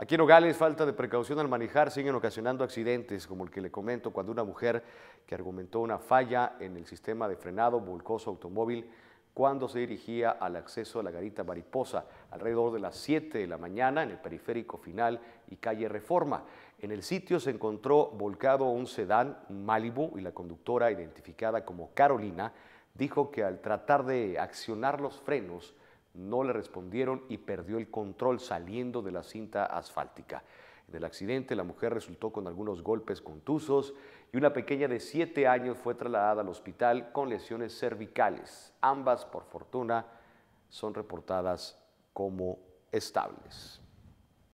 Aquí en Nogales, falta de precaución al manejar siguen ocasionando accidentes, como el que le comento cuando una mujer que argumentó una falla en el sistema de frenado volcó su automóvil cuando se dirigía al acceso a la garita Mariposa, alrededor de las 7 de la mañana en el periférico final y calle Reforma. En el sitio se encontró volcado un sedán Malibu y la conductora, identificada como Carolina, dijo que al tratar de accionar los frenos, no le respondieron y perdió el control saliendo de la cinta asfáltica. En el accidente, la mujer resultó con algunos golpes contusos y una pequeña de siete años fue trasladada al hospital con lesiones cervicales. Ambas, por fortuna, son reportadas como estables.